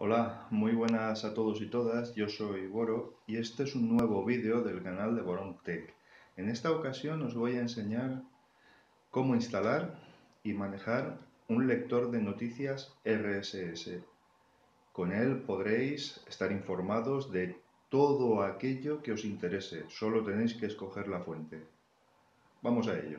Hola, muy buenas a todos y todas, yo soy Boro y este es un nuevo vídeo del canal de Boron Tech. En esta ocasión os voy a enseñar cómo instalar y manejar un lector de noticias RSS. Con él podréis estar informados de todo aquello que os interese, solo tenéis que escoger la fuente. Vamos a ello.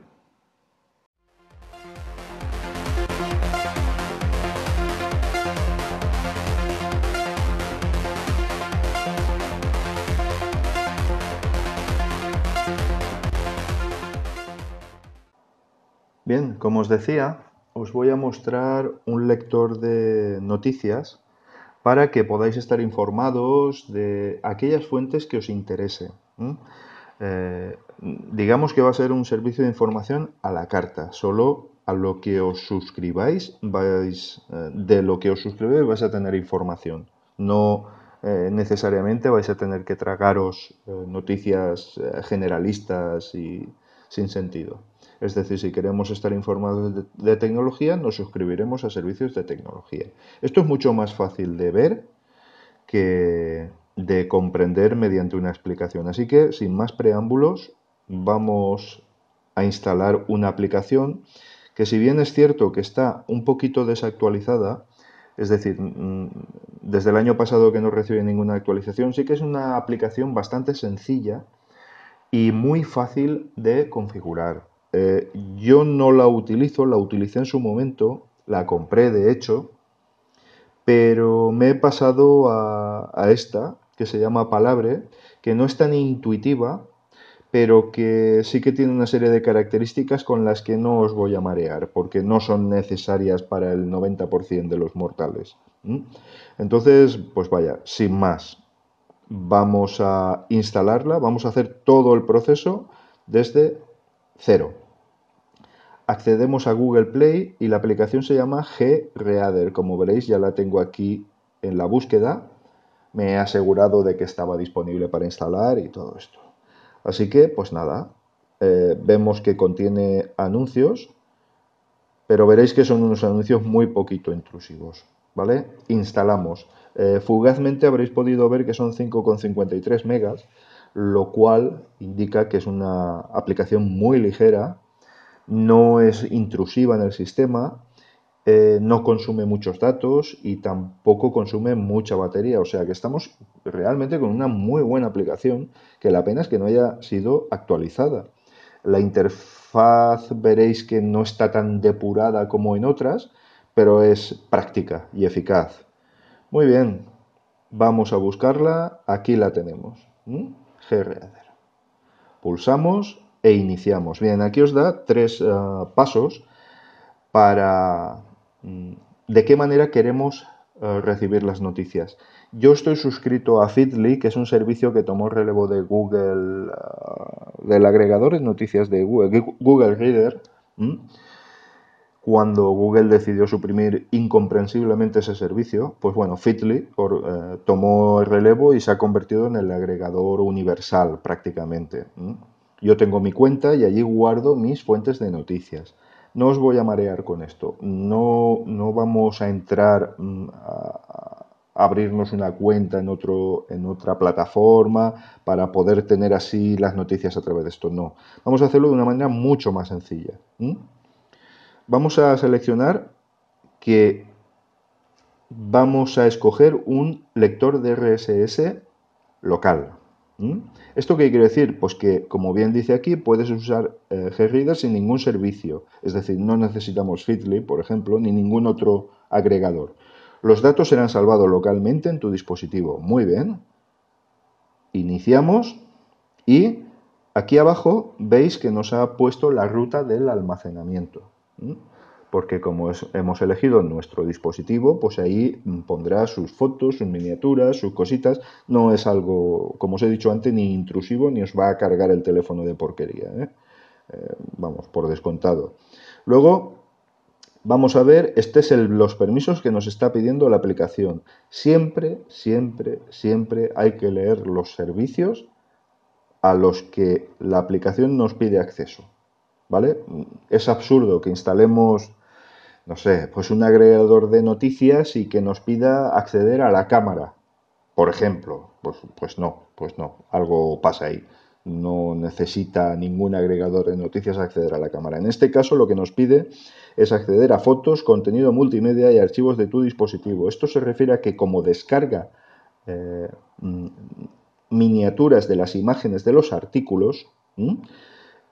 Bien, como os decía, os voy a mostrar un lector de noticias para que podáis estar informados de aquellas fuentes que os interese. Eh, digamos que va a ser un servicio de información a la carta, solo a lo que os suscribáis, vais, eh, de lo que os suscribáis vais a tener información. No eh, necesariamente vais a tener que tragaros noticias generalistas y sin sentido. Es decir, si queremos estar informados de, tecnología, nos suscribiremos a servicios de tecnología. Esto es mucho más fácil de ver que de comprender mediante una explicación. Así que, sin más preámbulos, vamos a instalar una aplicación que si bien es cierto que está un poquito desactualizada, es decir, mm, desde el año pasado que no recibe ninguna actualización, sí que es una aplicación bastante sencilla y muy fácil de configurar. Eh, yo no la utilizo, la utilicé en su momento, la compré de hecho, pero me he pasado a, a esta, que se llama Palabre, que no es tan intuitiva, pero que sí que tiene una serie de características con las que no os voy a marear, porque no son necesarias para el 90% de los mortales. Entonces, pues vaya, sin más, vamos a instalarla, vamos a hacer todo el proceso desde cero accedemos a Google Play y la aplicación se llama G-Reader. Como veréis, ya la tengo aquí en la búsqueda. Me he asegurado de que estaba disponible para instalar y todo esto. Así que, pues nada, eh, vemos que contiene anuncios, pero veréis que son unos anuncios muy poquito intrusivos. ¿Vale? Instalamos. Eh, fugazmente habréis podido ver que son 5,53 megas, lo cual indica que es una aplicación muy ligera no es intrusiva en el sistema, eh, no consume muchos datos y tampoco consume mucha batería. O sea que estamos realmente con una muy buena aplicación que la pena es que no haya sido actualizada. La interfaz veréis que no está tan depurada como en otras, pero es práctica y eficaz. Muy bien, vamos a buscarla. Aquí la tenemos. GRADER. E Pulsamos e iniciamos. Bien, aquí os da tres eh, pasos para mm, de qué manera queremos eh, recibir las noticias. Yo estoy suscrito a Feedly, que es un servicio que tomó relevo de Google, eh, del agregador de noticias de Google, Reader, cuando Google decidió suprimir incomprensiblemente ese servicio. Pues bueno, Feedly tomó el relevo y se ha convertido en el agregador universal prácticamente. Yo tengo mi cuenta y allí guardo mis fuentes de noticias. No os voy a marear con esto, no, no vamos a entrar mm, a, abrirnos una cuenta en, otro, en otra plataforma para poder tener así las noticias a través de esto, no. Vamos a hacerlo de una manera mucho más sencilla. Vamos a seleccionar que vamos a escoger un lector de RSS local. ¿Mm? ¿Esto qué quiere decir? Pues que, como bien dice aquí, puedes usar eh, sin ningún servicio. Es decir, no necesitamos Fitly por ejemplo, ni ningún otro agregador. Los datos serán salvados localmente en tu dispositivo. Muy bien. Iniciamos y aquí abajo veis que nos ha puesto la ruta del almacenamiento. ¿Mm? porque como hemos elegido nuestro dispositivo, pues ahí pondrá sus fotos, sus miniaturas, sus cositas. No es algo, como os he dicho antes, ni intrusivo, ni os va a cargar el teléfono de porquería. ¿eh? Eh, vamos, por descontado. Luego, vamos a ver, este es los permisos que nos está pidiendo la aplicación. Siempre, siempre, siempre hay que leer los servicios a los que la aplicación nos pide acceso. ¿Vale? Es absurdo que instalemos no sé, pues un agregador de noticias y que nos pida acceder a la cámara, por ejemplo. Pues, pues no, pues no, algo pasa ahí. No necesita ningún agregador de noticias acceder a la cámara. En este caso lo que nos pide es acceder a fotos, contenido multimedia y archivos de tu dispositivo. Esto se refiere a que como descarga eh, mm, miniaturas de las imágenes de los artículos, mm,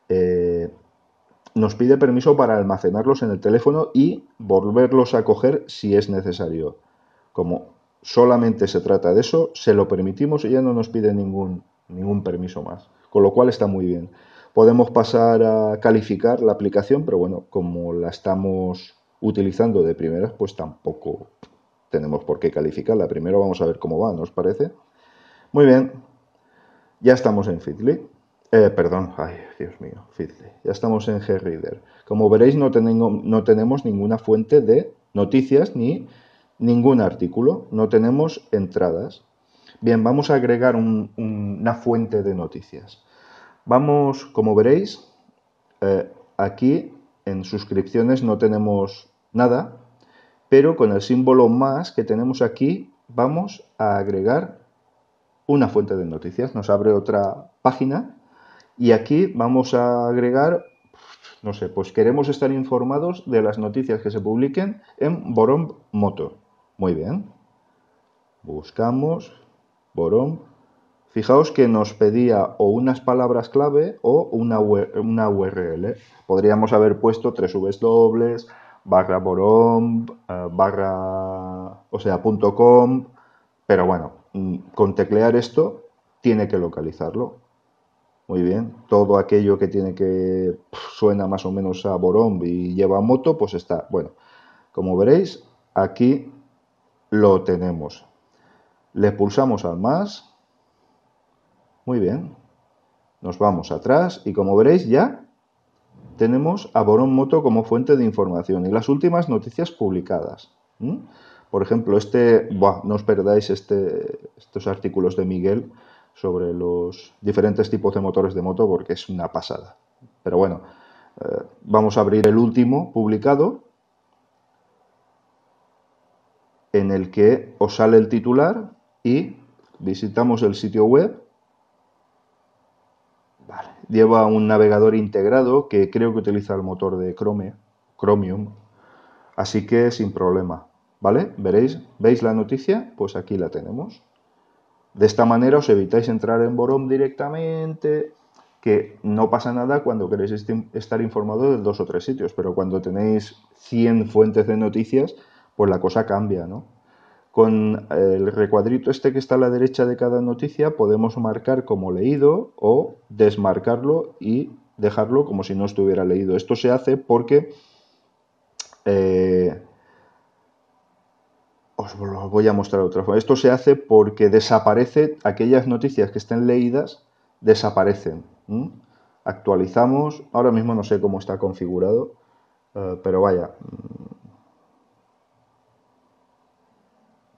eh, nos pide permiso para almacenarlos en el teléfono y volverlos a coger si es necesario. Como solamente se trata de eso, se lo permitimos y ya no nos pide ningún, ningún permiso más. Con lo cual está muy bien. Podemos pasar a calificar la aplicación, pero bueno, como la estamos utilizando de primeras, pues tampoco tenemos por qué calificarla. Primero vamos a ver cómo va, ¿nos parece? Muy bien, ya estamos en Fitly. Eh, perdón, ay, Dios mío, Ya estamos en G-Reader. Como veréis, no, tenemos ninguna fuente de noticias ni ningún artículo. No tenemos entradas. Bien, vamos a agregar una fuente de noticias. Vamos, como veréis, eh, aquí en suscripciones no tenemos nada, pero con el símbolo más que tenemos aquí vamos a agregar una fuente de noticias. Nos abre otra página y aquí vamos a agregar, no sé, pues queremos estar informados de las noticias que se publiquen en Borom Motor. Muy bien. Buscamos Borom. Fijaos que nos pedía o unas palabras clave o una, una URL. Podríamos haber puesto tres Vs dobles, barra borom, eh, barra, o sea, punto com, pero bueno, mm, con teclear esto tiene que localizarlo. Muy bien. Todo aquello que tiene que suena más o menos a borón y lleva moto, pues está. Bueno, como veréis, aquí lo tenemos. Le pulsamos al más. Muy bien. Nos vamos atrás y como veréis ya tenemos a Borón Moto como fuente de información y las últimas noticias publicadas. Por ejemplo, este, no os perdáis este, estos artículos de Miguel, sobre los diferentes tipos de motores de moto porque es una pasada. Pero bueno, eh, vamos a abrir el último publicado en el que os sale el titular y visitamos el sitio web. Lleva un navegador integrado que creo que utiliza el motor de Chrome, Chromium, así que sin problema. ¿Vale? ¿Veréis? ¿Veis la noticia? Pues aquí la tenemos. De esta manera os evitáis entrar en Borom directamente, que no pasa nada cuando queréis estar informado de dos o tres sitios, pero cuando tenéis 100 fuentes de noticias, pues la cosa cambia, ¿no? Con eh, el recuadrito este que está a la derecha de cada noticia podemos marcar como leído o desmarcarlo y dejarlo como si no estuviera leído. Esto se hace porque eh, os, voy a mostrar forma. Esto se hace porque desaparece aquellas noticias que estén leídas, desaparecen. Actualizamos, ahora mismo no sé cómo está configurado, eh, pero vaya. Mm.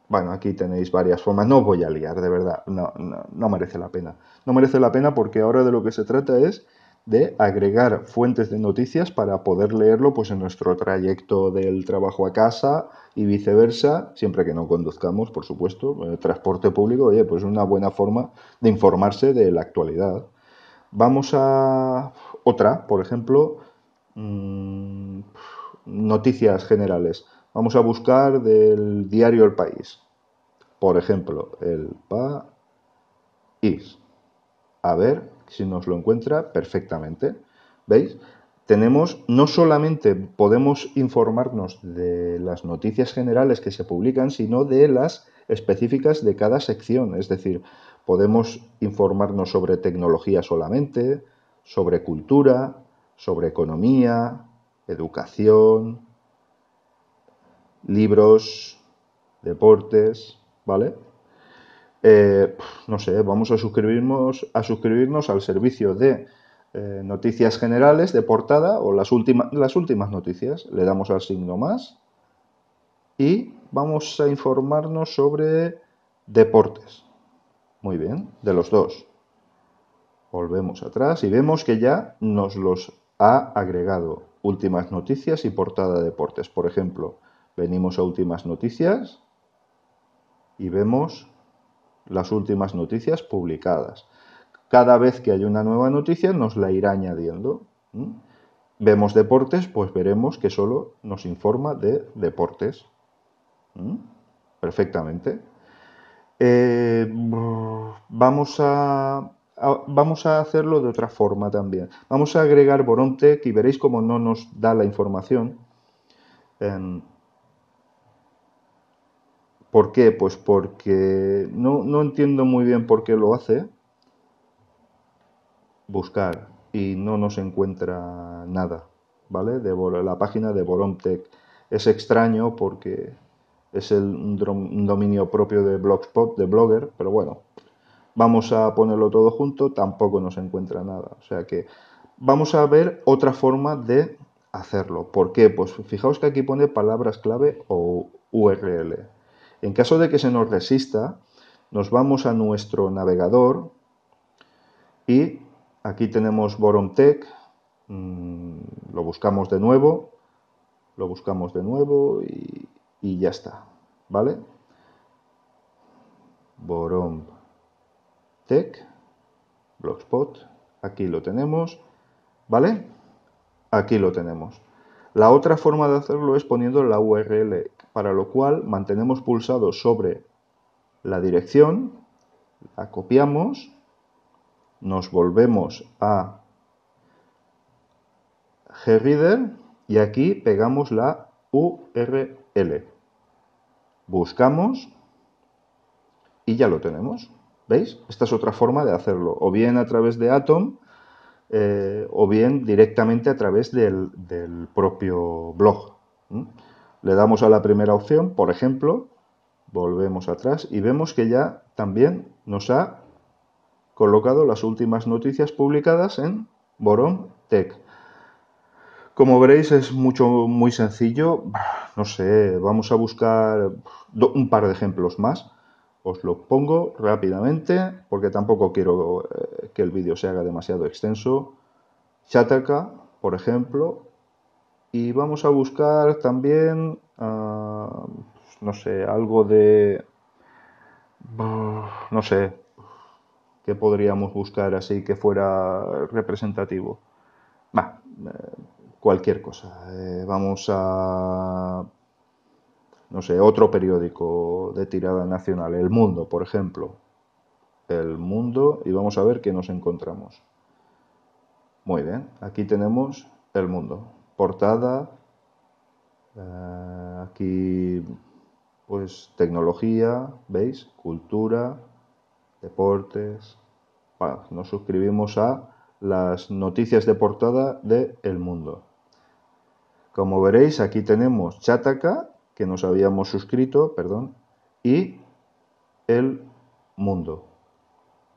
Bueno, aquí tenéis varias formas. No voy a liar, de verdad. no merece la pena. No merece la pena porque ahora de lo que se trata es de agregar fuentes de noticias para poder leerlo pues, en nuestro trayecto del trabajo a casa y viceversa, siempre que no conduzcamos, por supuesto, transporte público, oye, pues una buena forma de informarse de la actualidad. Vamos a otra, por ejemplo, mm, noticias generales. Vamos a buscar del diario El País. Por ejemplo, el país. A ver si nos lo encuentra perfectamente. ¿Veis? Tenemos, no solamente podemos informarnos de las noticias generales que se publican, sino de las específicas de cada sección. Es decir, podemos informarnos sobre tecnología solamente, sobre cultura, sobre economía, educación, libros, deportes, ¿vale? Eh, no sé, vamos a suscribirnos, a suscribirnos al servicio de eh, noticias generales de portada o las, últimas las últimas noticias. Le damos al signo más y vamos a informarnos sobre deportes. Muy bien, de los dos. Volvemos atrás y vemos que ya nos los ha agregado últimas noticias y portada de deportes. Por ejemplo, venimos a últimas noticias y vemos las últimas noticias publicadas. Cada vez que hay una nueva noticia nos la irá añadiendo. Vemos deportes, pues veremos que solo nos informa de deportes. Perfectamente. Eh, vamos, a, vamos a hacerlo de otra forma también. Vamos a agregar Boronte y veréis cómo no nos da la información. Em, ¿Por qué? Pues porque no, entiendo muy bien por qué lo hace. Buscar y no nos encuentra nada, ¿vale? De la página de Boromtech. Es extraño porque es el, un dominio propio de Blogspot, de Blogger, pero bueno, vamos a ponerlo todo junto, tampoco nos encuentra nada. O sea que vamos a ver otra forma de hacerlo. ¿Por qué? Pues fijaos que aquí pone palabras clave o URL. En caso de que se nos resista, nos vamos a nuestro navegador y aquí tenemos boromtech, mm, lo buscamos de nuevo, lo buscamos de nuevo y, ya está, ¿vale? BoromTech, Blogspot, aquí lo tenemos, ¿vale? Aquí lo tenemos. La otra forma de hacerlo es poniendo la URL para lo cual mantenemos pulsado sobre la dirección, la copiamos, nos volvemos a GReader y aquí pegamos la URL. Buscamos y ya lo tenemos. ¿Veis? Esta es otra forma de hacerlo, o bien a través de Atom eh, o bien directamente a través del, propio blog. Le damos a la primera opción, por ejemplo, volvemos atrás y vemos que ya también nos ha colocado las últimas noticias publicadas en Boron Tech. Como veréis es mucho muy sencillo, no sé, vamos a buscar un par de ejemplos más. Os lo pongo rápidamente porque tampoco quiero eh, que el vídeo se haga demasiado extenso. Chataka, por ejemplo, y vamos a buscar también, ah, no sé, algo de... No sé, ¿qué podríamos buscar así que fuera representativo? Eh, cualquier cosa. Eh, vamos a, no sé, otro periódico de tirada nacional, El Mundo, por ejemplo. El Mundo, y vamos a ver qué nos encontramos. Muy bien, aquí tenemos El Mundo portada, eh, aquí pues tecnología, ¿veis? Cultura, deportes. nos suscribimos a las noticias de portada de El Mundo. Como veréis, aquí tenemos Chataca, que nos habíamos suscrito, perdón, y El Mundo.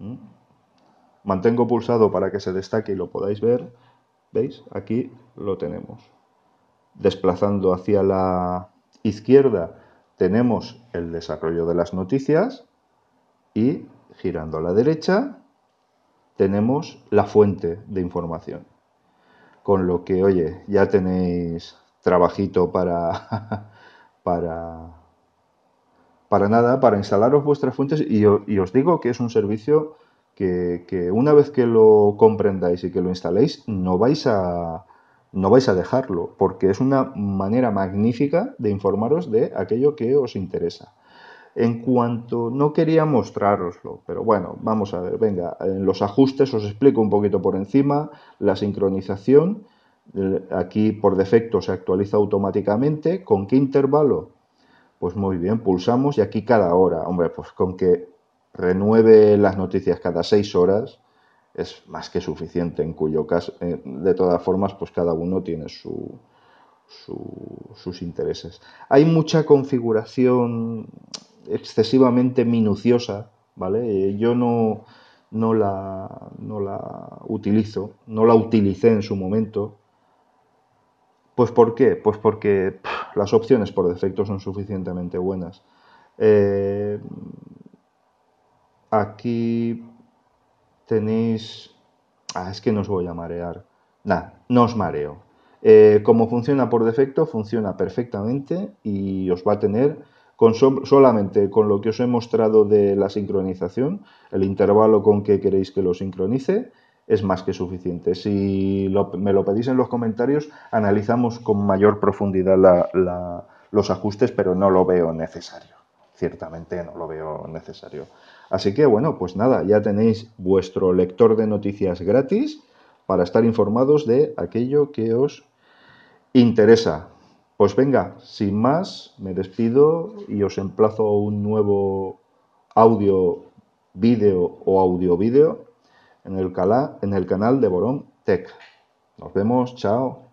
¿Mm? Mantengo pulsado para que se destaque y lo podáis ver. ¿Veis? Aquí lo tenemos. Desplazando hacia la izquierda tenemos el desarrollo de las noticias y girando a la derecha tenemos la fuente de información. Con lo que, oye, ya tenéis trabajito para, para, para nada, para instalaros vuestras fuentes y, y os digo que es un servicio que, una vez que lo comprendáis y que lo instaléis, no vais a no vais a dejarlo, porque es una manera magnífica de informaros de aquello que os interesa. En cuanto no quería mostraroslo, pero bueno, vamos a ver, venga, en los ajustes os explico un poquito por encima, la sincronización, eh, aquí por defecto se actualiza automáticamente, ¿con qué intervalo? Pues muy bien, pulsamos y aquí cada hora, hombre, pues con que renueve las noticias cada seis horas es más que suficiente, en cuyo caso, eh, de todas formas, pues cada uno tiene su, sus intereses. Hay mucha configuración excesivamente minuciosa, ¿vale? Yo no, no, la, no la utilizo, no la utilicé en su momento. Pues ¿por qué? Pues porque las opciones por defecto son suficientemente buenas. Eh, Aquí tenéis... Ah, es que no os voy a marear. nada no os mareo. Eh, como funciona por defecto, funciona perfectamente y os va a tener solamente con lo que os he mostrado de la sincronización, el intervalo con que queréis que lo sincronice, es más que suficiente. Si me lo pedís en los comentarios, analizamos con mayor profundidad los ajustes, pero no lo veo necesario ciertamente no lo veo necesario. Así que bueno, pues nada, ya tenéis vuestro lector de noticias gratis para estar informados de aquello que os interesa. Pues venga, sin más, me despido y os emplazo a un nuevo audio, vídeo o audio vídeo en el, en el canal de Borón Tech. Nos vemos, chao.